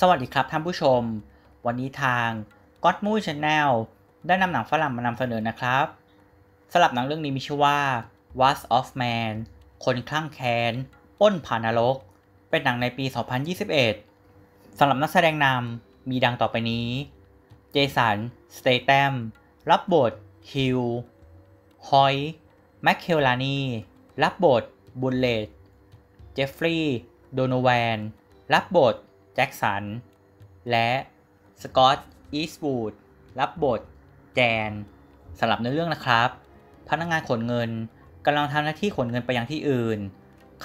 สวัสดีครับท่านผู้ชม วันนี้ทาง g o d m o o Channel ได้นำหนังฝรั่งมานำเสนอนะครับสำหรับหนังเรื่องนี้มีชื่อว่า w a s of Man คนคลั่งแค้นป้นผ่านนรกเป็นหนังในปี 2021สำหรับนักแสดงนำมีดังต่อไปนี้เจสันสเตเตมรับบทฮิลฮอยแมคเคลลานีรับบทบุลเลตเจฟฟรีย์โดโนแวนรับบทจ็คสัน และ สกอตอีสบูดรับบท แจนสำหรับในเรื่องนะครับ พนักงานขนเงินกำลังทำหน้าที่ขนเงินไปยังที่อื่น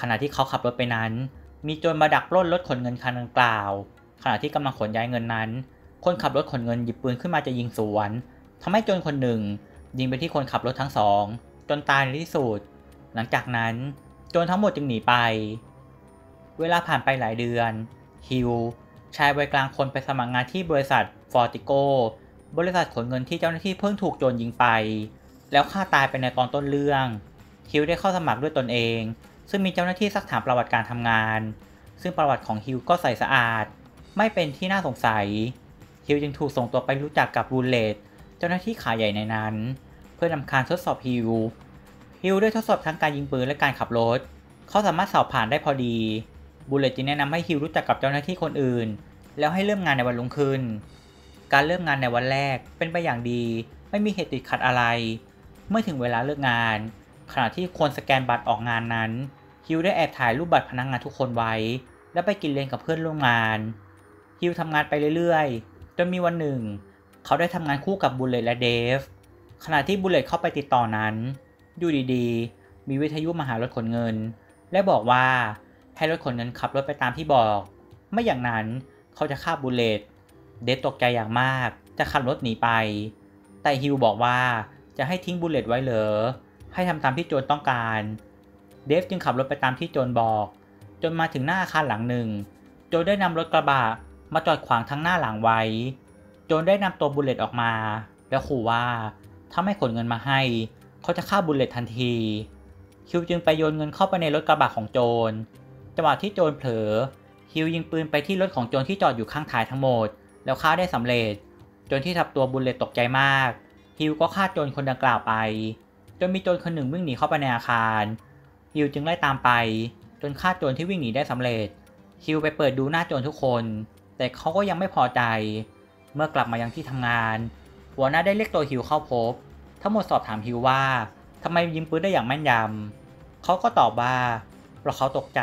ขณะที่เขาขับรถไปนั้น มีโจรมาดักปล้นรถขนเงินคันดังกล่าว ขณะที่กำลังขนย้ายเงินนั้น คนขับรถขนเงินหยิบปืนขึ้นมาจะยิงสวนทำให้โจรคนหนึ่ง ยิงไปที่คนขับรถทั้งสองจนตายในที่สุดหลังจากนั้นโจรทั้งหมดจึงหนีไป เวลาผ่านไปหลายเดือนฮิลชายวัยกลางคนไปสมัครงานที่บริษัทฟอร์ติโกบริษัทขนเงินที่เจ้าหน้าที่เพิ่งถูกโจรยิงไป แล้วฆ่าตายไปในตอนต้นเรื่องฮิวได้เข้าสมัครด้วยตนเอง ซึ่งมีเจ้าหน้าที่ซักถามประวัติการทำงาน ซึ่งประวัติของฮิวก็ใสสะอาด ไม่เป็นที่น่าสงสัยฮิวจึงถูกส่งตัวไปรู้จักกับบูเลตเจ้าหน้าที่ขาใหญ่ในนั้น เพื่อนำการทดสอบฮิวฮิวได้ทดสอบทั้งการยิงปืนและการขับรถเขาสามารถสอบผ่านได้พอดีบูเลตจึงแนะนำให้คิวรู้จักกับเจ้าหน้าที่คนอื่น แล้วให้เริ่มงานในวันรุ่งขึ้น การเริ่มงานในวันแรกเป็นไปอย่างดี ไม่มีเหตุติดขัดอะไร เมื่อถึงเวลาเลิกงาน ขณะที่คนสแกนบัตรออกงานนั้นคิวได้แอบถ่ายรูปบัตรพนักงงานทุกคนไว้ แล้วไปกินเลี้ยงกับเพื่อนร่วมงานคิวทำงานไปเรื่อยๆ จนมีวันหนึ่ง เขาได้ทำงานคู่กับบูเลตและเดฟ ขณะที่บูเลตเข้าไปติดต่อนั้น อยู่ดี ๆ มีวิทยุมาหารถขนเงิน และบอกว่าให้รถขนเงินขับรถไปตามที่บอก ไม่อย่างนั้นเขาจะฆ่าบลเลตเดฟตกใจอย่างมาก จะขับรถหนีไป แต่ฮิวบอกว่าจะให้ทิ้งบลเลตไว้เหรอให้ทำตามที่โจนต้องการ เดฟจึงขับรถไปตามที่โจนบอก จนมาถึงหน้าอาคารหลังหนึ่ง โจนได้นำรถกระบะมาจอดขวางทั้งหน้าหลังไว้ โจนได้นำตัวบลเลตออกมา แล้วขู่ว่าถ้าไม่ขนเงินมาให้ เขาจะฆ่าบลเลตทันทีฮิวจึงไปโยนเงินเข้าไปในรถกระบะของโจนจังหวะที่โจรเผลอฮิวยิงปืนไปที่รถของโจรที่จอดอยู่ข้างท้ายทั้งหมด แล้วฆ่าได้สำเร็จโจรที่ทับตัวบุลเลตตกใจมากฮิวก็ฆ่าโจรคนดังกล่าวไป จนมีโจรคนหนึ่งวิ่งหนีเข้าไปในอาคารฮิวจึงไล่ตามไป จนฆ่าโจรที่วิ่งหนีได้สำเร็จฮิวไปเปิดดูหน้าโจรทุกคน แต่เขาก็ยังไม่พอใจ เมื่อกลับมายังที่ทำงาน หัวหน้าได้เรียกตัวฮิวเข้าพบ ทั้งหมดสอบถามฮิวว่า ทำไมยิงปืนได้อย่างแม่นยำเขาก็ตอบว่าเพราะเขาตกใจ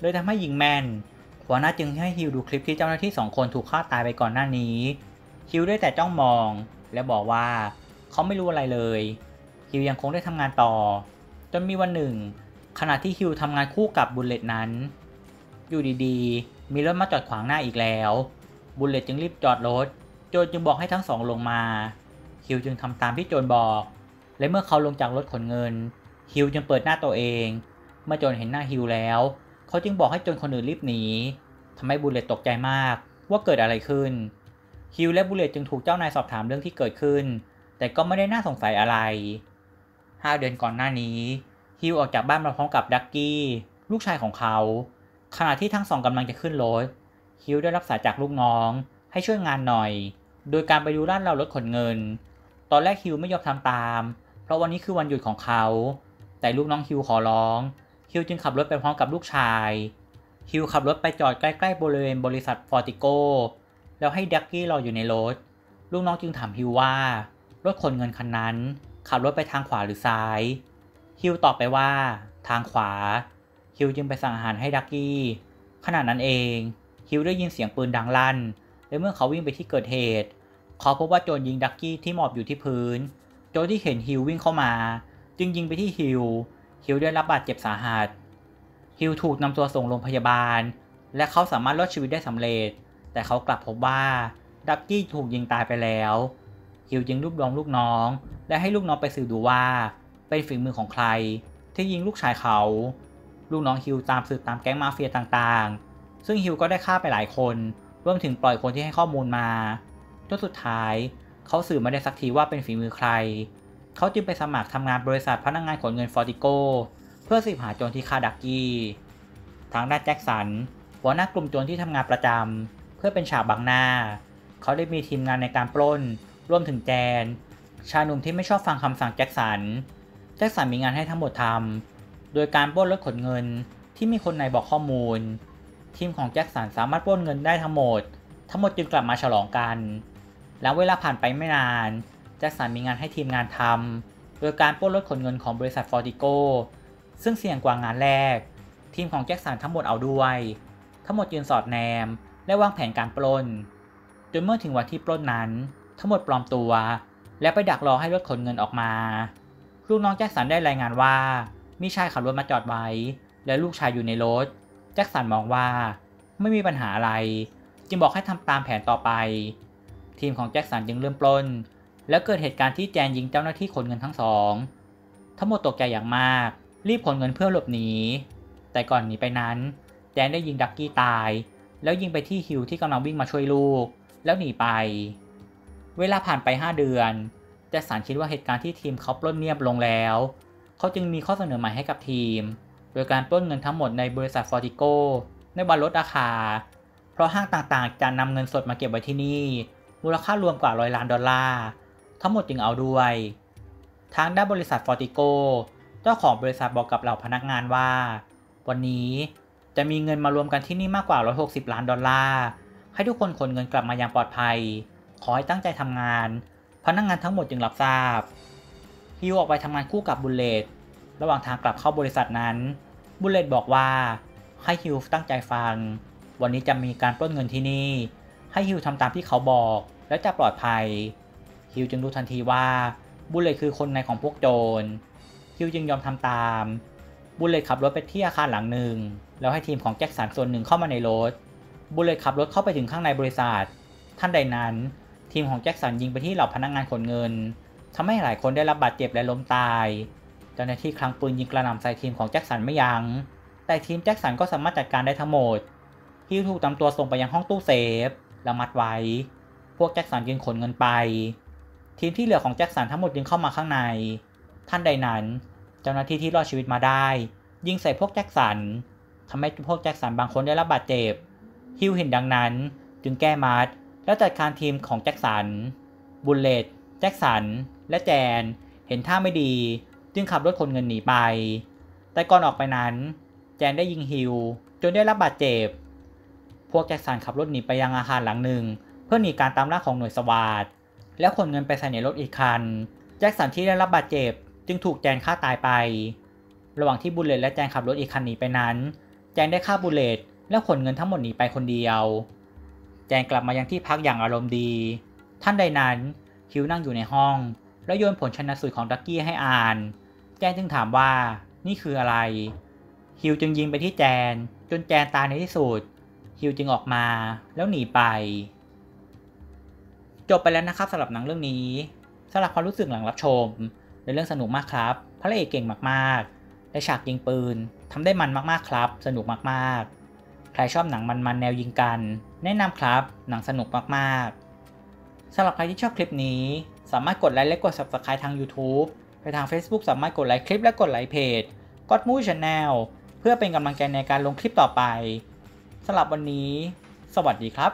เลยทำให้ยิงแมนหัวหน้าจึงให้ฮิวดูคลิปที่เจ้าหน้าที่สองคนถูกฆ่าตายไปก่อนหน้านี้ ฮิวได้แต่จ้องมอง และบอกว่าเขาไม่รู้อะไรเลย ฮิวยังคงได้ทำงานต่อ จนมีวันหนึ่ง ขณะที่ฮิวทำงานคู่กับบุลเลตนั้น อยู่ดีๆ มีรถมาจอดขวางหน้าอีกแล้ว บุลเลตจึงรีบจอดรถโจนจึงบอกให้ทั้งสองลงมาฮิวจึงทำตามที่โจนบอก และเมื่อเขาลงจากรถขนเงินฮิวจึงเปิดหน้าตัวเองเมื่อโจนเห็นหน้าฮิวแล้ว เขาจึงบอกให้โจนคนอื่นรีบหนีทำให้บูเลตตกใจมากว่าเกิดอะไรขึ้น ฮิวและบูเลตจึงถูกเจ้านายสอบถามเรื่องที่เกิดขึ้น แต่ก็ไม่ได้น่าสงสัยอะไรห้าเดือนก่อนหน้านี้ฮิวออกจากบ้านมาพร้อมกับดักกี้ ลูกชายของเขาขณะที่ทั้งสองกำลังจะขึ้นรถฮิวได้รับสายจากลูกน้อง ให้ช่วยงานหน่อย โดยการไปดูร้านเรารถขนเงิน ตอนแรกฮิวไม่ยอมทำตามเพราะวันนี้คือวันหยุดของเขา แต่ลูกน้องฮิวขอร้องฮิวจึงขับรถไปพร้อมกับลูกชาย ฮิวขับรถไปจอดใกล้ๆบริเวณบริษัทฟอร์ติโกแล้วให้ดักกี้รออยู่ในรถ ลูกน้องจึงถามฮิวว่า รถขนเงินคันนั้น ขับรถไปทางขวาหรือซ้าย ฮิวตอบไปว่า ทางขวา ฮิวจึงไปสั่งอาหารให้ดักกี้ขณะนั้นเอง ฮิวได้ยินเสียงปืนดังลั่น และเมื่อเขาวิ่งไปที่เกิดเหตุเขาพบว่าโจรยิงดักกี้ที่หมอบอยู่ที่พื้น โจรที่เห็นฮิววิ่งเข้ามา จึงยิงไปที่ฮิวฮิวได้รับบาดเจ็บสาหัส ฮิวถูกนำตัวส่งโรงพยาบาล และเขาสามารถรอดชีวิตได้สำเร็จ แต่เขากลับพบว่าดักกี้ถูกยิงตายไปแล้ว ฮิวยิงรูปรองลูกน้อง และให้ลูกน้องไปสืบดูว่าเป็นฝีมือของใคร ที่ยิงลูกชายเขา ลูกน้องฮิวตามสืบตามแก๊งมาเฟียต่างๆ ซึ่งฮิวก็ได้ฆ่าไปหลายคน รวมถึงปล่อยคนที่ให้ข้อมูลมาจนสุดท้าย เขาสืบมาได้สักทีว่าเป็นฝีมือใครเขาจึงไปสมัครทำงานบริษัทพนักงานขนเงินฟอร์ติโกเพื่อสืบหาโจรที่คาดักกี้ ทางด้านแจ็คสันหัวหน้ากลุ่มโจรที่ทำงานประจำ เพื่อเป็นฉากบังหน้า เขาได้มีทีมงานในการปล้นรวมถึงแจน ชายหนุ่มที่ไม่ชอบฟังคำสั่งแจ็คสันแจ็คสันมีงานให้ทั้งหมดทำ โดยการปล้นรถขนเงินที่มีคนในบอกข้อมูล ทีมของแจ็คสันสามารถปล้นเงินได้ทั้งหมดทั้งหมดจึงกลับมาฉลองกัน แล้วเวลาผ่านไปไม่นานแจ็คสันมีงานให้ทีมงานทำ โดยการปล้นรถขนเงินของบริษัทฟอร์ติโกซึ่งเสี่ยงกว่างานแรก ทีมของแจ็คสันทั้งหมดเอาด้วย ทั้งหมดยืนสอดแนม และวางแผนการปล้น จนเมื่อถึงวันที่ปล้นนั้น ทั้งหมดปลอมตัว และไปดักรอให้รถขนเงินออกมา ลูกน้องแจ็คสันได้รายงานว่ามีชายขับรถมาจอดไว้ และลูกชายอยู่ในรถแจ็คสันมองว่า ไม่มีปัญหาอะไร จึงบอกให้ทำตามแผนต่อไป ทีมของแจ็คสันจึงเริ่มปล้นแล้วเกิดเหตุการณ์ที่แจนยิงเจ้าหน้าที่ขนเงินทั้งสอง ทั้งหมดตกใจอย่างมาก รีบขนเงินเพื่อหลบหนี แต่ก่อนหนีไปนั้นแจนได้ยิงดักกี้ตาย แล้วยิงไปที่ฮิวที่กำลังวิ่งมาช่วยลูก แล้วหนีไป เวลาผ่านไป 5 เดือนแจสันคิดว่าเหตุการณ์ที่ทีมเขาปล้นเงียบลงแล้ว เขาจึงมีข้อเสนอใหม่ให้กับทีม โดยการปล้นเงินทั้งหมดในบริษัทฟอร์ติโกในวันลดราคา เพราะห้างต่างๆ จะนำเงินสดมาเก็บไว้ที่นี่ มูลค่ารวมกว่าร้อยล้านดอลลาร์ทั้งหมดจึงเอาด้วย ทางด้านบริษัทฟอร์ติโกเจ้าของบริษัทบอกกับเหล่าพนักงานว่า วันนี้จะมีเงินมารวมกันที่นี่มากกว่า 160 ล้านดอลลาร์ ให้ทุกคนขนเงินกลับมาอย่างปลอดภัย ขอให้ตั้งใจทำงาน พนักงานทั้งหมดจึงรับทราบฮิวออกไปทำงานคู่กับบุลเลตระหว่างทางกลับเข้าบริษัทนั้น บุลเลตบอกว่าให้ฮิวตั้งใจฟัง วันนี้จะมีการปล้นเงินที่นี่ ให้ฮิวทำตามที่เขาบอก และจะปลอดภัยิวจึงรู้ทันทีว่า บุลเลตคือคนในของพวกโจรฮิวจึงยอมทำตาม บุลเลตขับรถไปที่อาคารหลังหนึ่ง แล้วให้ทีมของแจ็คสันส่วนหนึ่งเข้ามาในรถ บุลเลตขับรถเข้าไปถึงข้างในบริษัทท่านใดนั้นทีมของแจ็คสันยิงไปที่เหล่าพนักงงานขนเงินทำให้หลายคนได้รับบาดเจ็บและล้มตายเจ้าหน้าที่คลังปืน ยิงกระหน่ำใส่ทีมของแจ็คสันไม่ยัง้งแต่ทีมแจ็คสันก็สามารถจัดการได้ทั้งหมดฮิวถูกนำตัวส่งไปยังห้องตู้เซฟและมัดไว้ พวกแจ็คสันยืนขนเงินไปทีมที่เหลือของแจ็คสันทั้งหมดยิงเข้ามาข้างใน ท่านใดนั้น เจ้าหน้าที่ที่รอดชีวิตมาได้ ยิงใส่พวกแจ็คสันทำให้พวกแจ็คสันบางคนได้รับบาดเจ็บฮิวเห็นดังนั้นจึงแก้มาร์ทแล้วจัดการทีมของแจ็คสันบุลเลตแจ็คสันและแจน เห็นท่าไม่ดี จึงขับรถคนเงินหนีไป แต่ก่อนออกไปนั้น แจนได้ยิงฮิวจนได้รับบาดเจ็บ พวกแจ็คสันขับรถหนีไปยังอาคารหลังหนึ่ง เพื่อหนีการตามล่าของหน่วยสวาร์ทและขนเงินไปใส่ในรถอีกคัน แจ็คสันที่ได้รับบาดเจ็บจึงถูกแจนฆ่าตายไป ระหว่างที่บุลเลตและแจนขับรถอีกคันหนีไปนั้น แจนได้ฆ่าบุลเลตและขนเงินทั้งหมดหนีไปคนเดียว แจนกลับมายังที่พักอย่างอารมณ์ดี ท่านใดนั้นคิวนั่งอยู่ในห้อง แล้วโยนผลชนะสูตรของดักกี้ให้อ่าน แจนจึงถามว่า นี่คืออะไร ฮิวจึงยิงไปที่แจนจนแจนตายในที่สุดฮิวจึงออกมาแล้วหนีไปจบไปแล้วนะครับสำหรับหนังเรื่องนี้สำหรับความรู้สึกหลังรับชมในเรื่องสนุกมากครับ พระเอกเก่งมาก ๆ และฉากยิงปืน ทำได้มันมาก ๆ ครับ สนุกมาก ๆ ใครชอบหนังมัน ๆ แนวยิงกัน แนะนำครับหนังสนุกมาก ๆสำหรับใครที่ชอบคลิปนี้ สามารถกดไลค์และกด subscribe ทาง YouTube ไปทาง Facebook สามารถกดไลค์คลิปและกดไลค์เพจกดมูชแนลเพื่อเป็นกำลังใจในการลงคลิปต่อไปสำหรับวันนี้ สวัสดีครับ